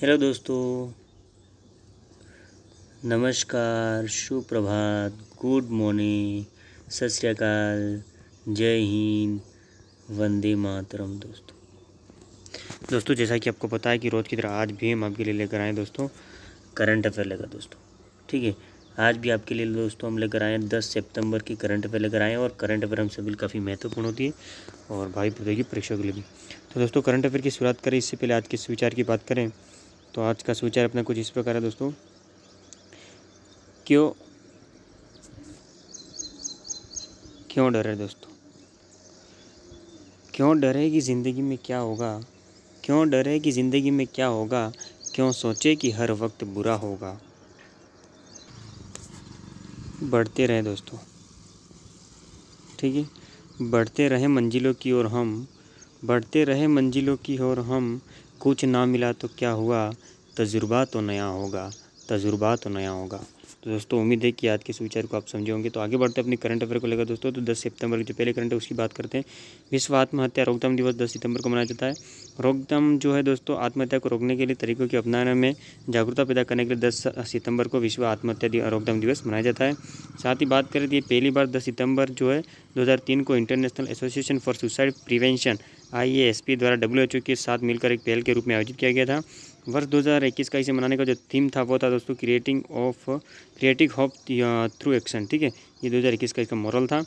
hello दोस्तों नमस्कार सुप्रभात गुड मॉर्निंग सत श्रीकाल जय हिंद वंदे मातरम दोस्तों दोस्तों जैसा कि आपको पता है कि रोज़ की तरह आज भी हम आपके लिए लेकर आए दोस्तों करंट अफेयर लेकर दोस्तों ठीक है आज भी आपके लिए दोस्तों हम लेकर आए हैं दस सितंबर की करंट अफेयर लेकर आए हैं और करंट अफेयर हम सभी काफ़ी महत्वपूर्ण होती है और भाई प्रतियोगी परीक्षाओं के लिए भी तो दोस्तों करंट अफेयर की शुरुआत करें इससे पहले आज के सुविचार की बात करें तो आज का सुविचार अपना कुछ इस प्रकार है दोस्तों क्यों क्यों डरे दोस्तों क्यों डरे कि ज़िंदगी में क्या होगा क्यों डरे कि ज़िंदगी में क्या होगा क्यों सोचे कि हर वक्त बुरा होगा बढ़ते रहे दोस्तों ठीक है बढ़ते रहे मंजिलों की ओर हम बढ़ते रहे मंजिलों की ओर हम कुछ ना मिला तो क्या हुआ तजुर्बा तो नया होगा तजुर्बा तो नया होगा तो दोस्तों उम्मीद है कि आज के इस विचार को आप समझे होंगे तो आगे बढ़ते हैं अपने करंट अफेयर को लेकर दोस्तों तो 10 सितंबर जो पहले करंट है उसकी बात करते हैं विश्व आत्महत्या रोकथाम दिवस 10 सितंबर को मनाया जाता है रोकथाम जो है दोस्तों आत्महत्या को रोकने के लिए तरीकों की अपनाने में जागरूकता पैदा करने के लिए दस सितम्बर को विश्व आत्महत्या रोकथाम दिवस मनाया जाता है साथ ही बात करें तो ये पहली बार दस सितम्बर जो है दो को International Association for Suicide Prevention IASP द्वारा डब्ल्यूएचओ के साथ मिलकर एक पहल के रूप में आयोजित किया गया था वर्ष 2021 का इसे मनाने का जो थीम था वो था दोस्तों creating of creative hope through action ठीक है ये 2021 का इसका मॉरल था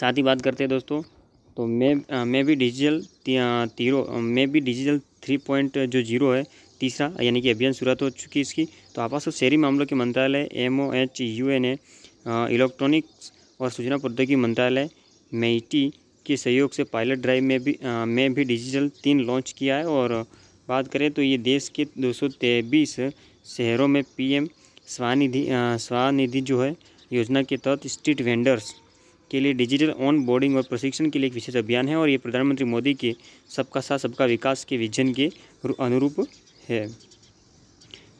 साथ ही बात करते हैं दोस्तों तो मैं मैं भी डिजिटल तीरो मैं भी डिजिटल थ्री पॉइंट जो जीरो है तीसरा यानी कि अभियान शुरुआत हो चुकी इसकी तो आपस और शहरी मामलों के मंत्रालय M O H U A ए इलेक्ट्रॉनिक्स और सूचना प्रौद्योगिकी मंत्रालय मेटी के सहयोग से पायलट ड्राइव में भी आ, में भी डिजिटल तीन लॉन्च किया है और बात करें तो ये देश के दो शहरों में पीएम स्वानिधि स्वानिधि जो है योजना के तहत स्ट्रीट वेंडर्स के लिए डिजिटल ऑन बोर्डिंग और प्रशिक्षण के लिए एक विशेष अभियान है और ये प्रधानमंत्री मोदी के सबका साथ सबका विकास के विजन के अनुरूप है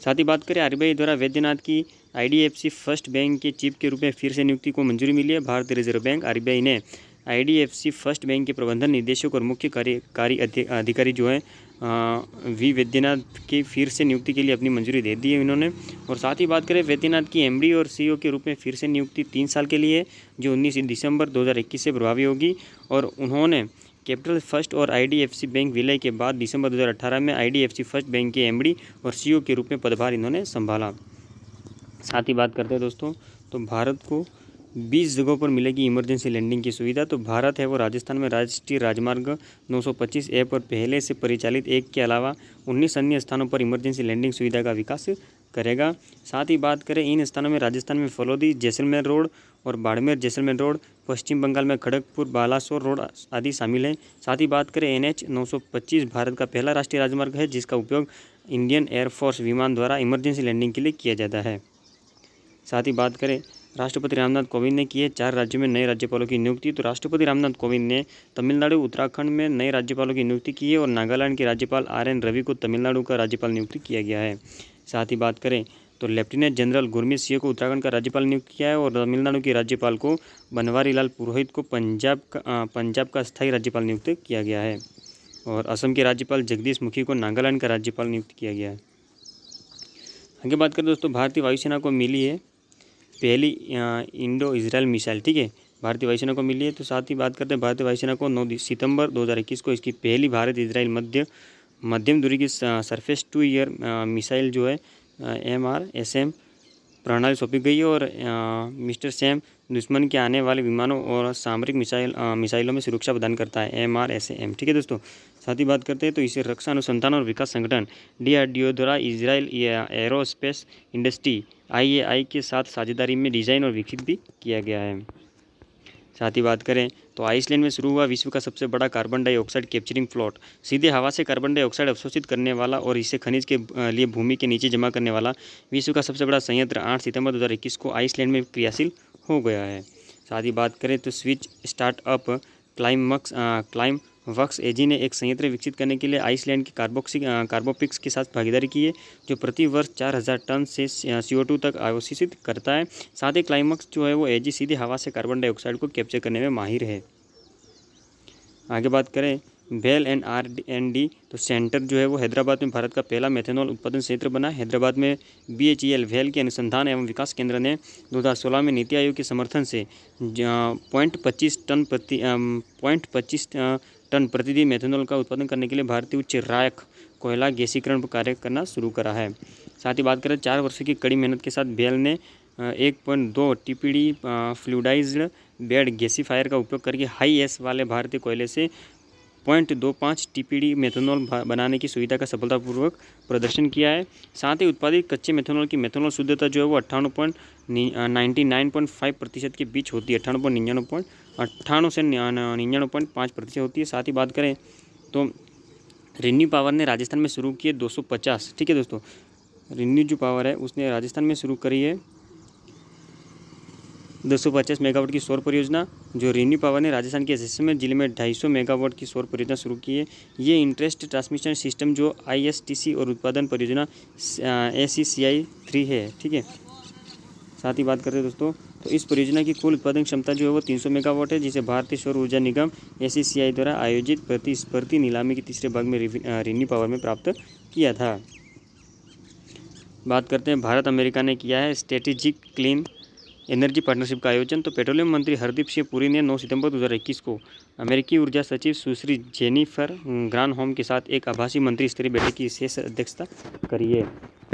साथ ही बात करें आरबीआई द्वारा वैद्यनाथ की आईडीएफसी फर्स्ट बैंक के चीफ के रूप में फिर से नियुक्ति को मंजूरी मिली है भारतीय रिजर्व बैंक आरबीआई ने आईडीएफसी फर्स्ट बैंक के प्रबंधन निदेशक और मुख्य कार्यकारी अधिकारी जो है वी वैद्यनाथ की फिर से नियुक्ति के लिए अपनी मंजूरी दे दी है इन्होंने और साथ ही बात करें वैद्यनाथ की एमडी और सीईओ e के रूप में फिर से नियुक्ति तीन साल के लिए जो 19 दिसंबर 2021 से प्रभावी होगी और उन्होंने कैपिटल फर्स्ट और आईडीएफसी बैंक विलय के बाद दिसंबर दो में आई फर्स्ट बैंक के एम और सी e के रूप में पदभार इन्होंने संभाला साथ ही बात करते हैं दोस्तों तो भारत को 20 जगहों पर मिलेगी इमरजेंसी लैंडिंग की सुविधा तो भारत है वो राजस्थान में राष्ट्रीय राजमार्ग 925 ए पर पहले से परिचालित एक के अलावा 19 अन्य स्थानों पर इमरजेंसी लैंडिंग सुविधा का विकास करेगा साथ ही बात करें इन स्थानों में राजस्थान में फलोदी जैसलमेर रोड और बाड़मेर जैसलमेर रोड पश्चिम बंगाल में खड़गपुर बालासोर रोड आदि शामिल हैं साथ ही बात करें एन एच भारत का पहला राष्ट्रीय राजमार्ग है जिसका उपयोग इंडियन एयरफोर्स विमान द्वारा इमरजेंसी लैंडिंग के लिए किया जाता है साथ ही बात करें राष्ट्रपति रामनाथ कोविंद ने की है चार राज्यों में नए राज्यपालों की नियुक्ति तो राष्ट्रपति रामनाथ कोविंद ने तमिलनाडु उत्तराखंड में नए राज्यपालों की नियुक्ति की है और नागालैंड के राज्यपाल आर एन रवि को तमिलनाडु का राज्यपाल नियुक्त किया गया है साथ ही बात करें तो लेफ्टिनेंट जनरल गुरमीत सिंह को उत्तराखंड का राज्यपाल नियुक्त किया है और तमिलनाडु के राज्यपाल को बनवारी लाल पुरोहित को पंजाब का पंजाब का स्थायी राज्यपाल नियुक्त किया गया है और असम के राज्यपाल जगदीश मुखी को नागालैंड का राज्यपाल नियुक्त किया गया है आगे बात करें दोस्तों भारतीय वायुसेना को मिली है पहली इंडो इसराइल मिसाइल ठीक है भारतीय वायुसेना को मिली है तो साथ ही बात करते हैं भारतीय वायुसेना को नौ सितंबर 2021 को इसकी पहली भारत इसराइल मध्य मध्यम दूरी की सरफेस टू ईयर मिसाइल जो है एम आर एस एम प्रणाली सौंपी गई है और मिस्टर सैम दुश्मन के आने वाले विमानों और सामरिक मिसाइल मिसाइलों में सुरक्षा प्रदान करता है एम आर एस एम ठीक है दोस्तों साथ ही बात करते हैं तो इसे रक्षा अनुसंधान और विकास संगठन डीआरडीओ द्वारा इसराइल एरोस्पेस इंडस्ट्री आईएआई के साथ साझेदारी में डिजाइन और विकसित भी किया गया है साथ ही बात करें तो आइसलैंड में शुरू हुआ विश्व का सबसे बड़ा कार्बन डाइऑक्साइड कैप्चरिंग प्लॉट सीधे हवा से कार्बन डाइऑक्साइड अवशोषित करने वाला और इसे खनिज के लिए भूमि के नीचे जमा करने वाला विश्व का सबसे बड़ा संयंत्र आठ सितंबर दो को आइसलैंड में क्रियाशील हो गया है साथ ही बात करें तो Swiss startup Climeworks Climeworks AG ने एक संयंत्र विकसित करने के लिए आइसलैंड के कार्बोक्सी कार्बोपिक्स के साथ भागीदारी की है जो प्रति वर्ष चार हज़ार टन से सी तक अवशिषित करता है साथ ही क्लाइमक्स जो है वो एजी सीधे हवा से कार्बन डाइऑक्साइड को कैप्चर करने में माहिर है आगे बात करें BEL and R N D तो सेंटर जो है वो हैदराबाद में भारत का पहला मेथेनॉल उत्पादन क्षेत्र बना हैदराबाद में e B H E L वेल के अनुसंधान एवं विकास केंद्र ने 2016 में नीति आयोग के समर्थन से पॉइंट पच्चीस टन प्रति पॉइंट पच्चीस टन प्रतिदिन मेथेनॉल का उत्पादन करने के लिए भारतीय उच्च रायक कोयला गैसीकरण पर कार्य करना शुरू करा है साथ ही बात करें चार वर्षों की कड़ी मेहनत के साथ बेल ने एक पॉइंट दो डी फ्लूडाइज्ड बेड गैसीफायर का उपयोग करके हाई एस वाले भारतीय कोयले से पॉइंट दो पाँच टीपीडी मेथेनॉल बनाने की सुविधा का सफलतापूर्वक प्रदर्शन किया है साथ ही उत्पादित कच्चे मेथेनॉल की मेथेनॉल शुद्धता जो है वो अट्ठानवे point ninety nine point five प्रतिशत के बीच होती है अट्ठानवे पॉइंट निन्यानवे पॉइंट अट्ठानवे से निन्यानवे पॉइंट पाँच प्रतिशत होती है साथ ही बात करें तो रिन्यू पावर ने राजस्थान में शुरू किए 250 ठीक है दोस्तों रिन्यू जो पावर है उसने राजस्थान में शुरू करी है 250 मेगावाट की सौर परियोजना जो रिन्यू पावर ने राजस्थान के हिस्से में जिले में 250 मेगावाट की सौर परियोजना शुरू की है ये इंटरेस्ट ट्रांसमिशन सिस्टम जो सी और उत्पादन परियोजना ए सी है ठीक है साथ ही बात करते हैं दोस्तों तो इस परियोजना की कुल उत्पादन क्षमता जो है वो 300 मेगावाट है जिसे भारतीय सौर ऊर्जा निगम एस द्वारा आयोजित प्रतिस्पर्धी नीलामी के तीसरे भाग में रिन्यू पावर में प्राप्त किया था बात करते हैं भारत अमेरिका ने किया है स्ट्रेटेजिक क्लीन एनर्जी पार्टनरशिप का आयोजन तो पेट्रोलियम मंत्री हरदीप सिंह पुरी ने 9 सितंबर 2021 को अमेरिकी ऊर्जा सचिव सुश्री जेनिफर ग्रानहोम के साथ एक आभासी मंत्री स्तरीय बैठक की शेष अध्यक्षता करी है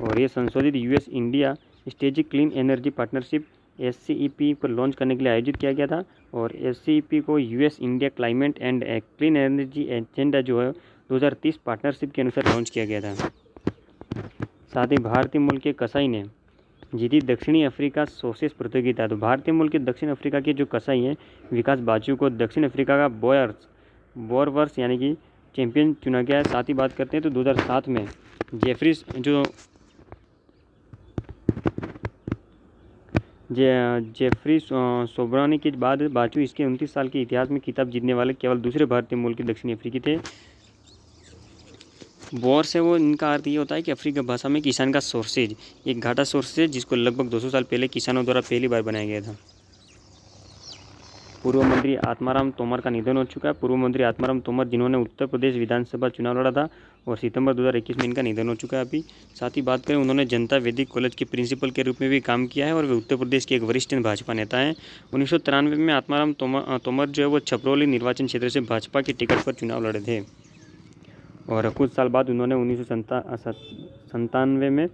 और ये संशोधित US India strategic clean energy partnership S e को लॉन्च करने के लिए आयोजित किया गया था और एस e को US India climate and clean energy agenda जो है 2030 पार्टनरशिप के अनुसार लॉन्च किया गया था साथ ही भारतीय मूल के कसाई ने जीती दक्षिणी अफ्रीका सोसेस प्रतियोगिता तो भारतीय मूल के दक्षिण अफ्रीका के जो कसाई हैं विकास बाजू को दक्षिण अफ्रीका का बॉयर्स बॉरवर्स यानी कि चैंपियन चुना गया है साथ ही बात करते हैं तो 2007 में जेफरीज जो जे जेफरी सोबरानी के बाद बाचू इसके उनतीस साल के इतिहास में किताब जीतने वाले केवल दूसरे भारतीय मूल के दक्षिणी अफ्रीकी थे बोर्स से वो इनका अर्थ ये होता है कि अफ्रीका भाषा में किसान का सोर्सेज एक घाटा सोर्सेज जिसको लगभग 200 साल पहले किसानों द्वारा पहली बार बनाया गया था पूर्व मंत्री आत्माराम तोमर का निधन हो चुका है पूर्व मंत्री आत्माराम तोमर जिन्होंने उत्तर प्रदेश विधानसभा चुनाव लड़ा था और सितंबर 2021 में इनका निधन हो चुका है अभी साथ ही बात करें उन्होंने जनता वैदिक कॉलेज के प्रिंसिपल के रूप में भी काम किया है और वे उत्तर प्रदेश के एक वरिष्ठ भाजपा नेता हैं उन्नीस में आत्माराम तोमर तोमर जो है वो छपरौली निर्वाचन क्षेत्र से भाजपा के टिकट पर चुनाव लड़े थे और कुछ साल बाद उन्होंने उन्नीस संतानवे में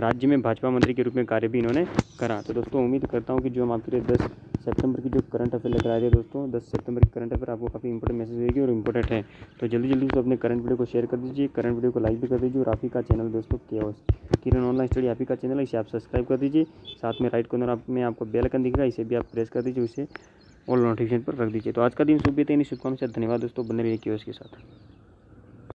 राज्य में भाजपा मंत्री के रूप में कार्य भी इन्होंने करा तो दोस्तों उम्मीद करता हूँ कि जो हम आपके लिए दस सितंबर की जो करंट अफेयर लग रहा है दोस्तों दस सितंबर की करंट अफेयर आपको काफ़ी इंपॉर्टेंट मैसेज देगी और इंपॉर्टेंट है तो जल्दी जल्दी तो अपने करंट वीडियो को शेयर कर दीजिए करंट वीडियो को लाइक भी कर दीजिए और आप का चैनल दोस्तों के किरण ऑनलाइन स्टडी आप का चैनल है इसे आप सब्सक्राइब कर दीजिए साथ में राइट कॉर्नर आप में आपको बेल दिखेगा इसे भी आप प्रेस कर दीजिए उसे ऑल नोटिफिकेशन पर रख दीजिए तो आज का दिन शुभ बीते इन्हीं शुभकामना धन्यवाद दोस्तों बने रहिए क्यूएस के साथ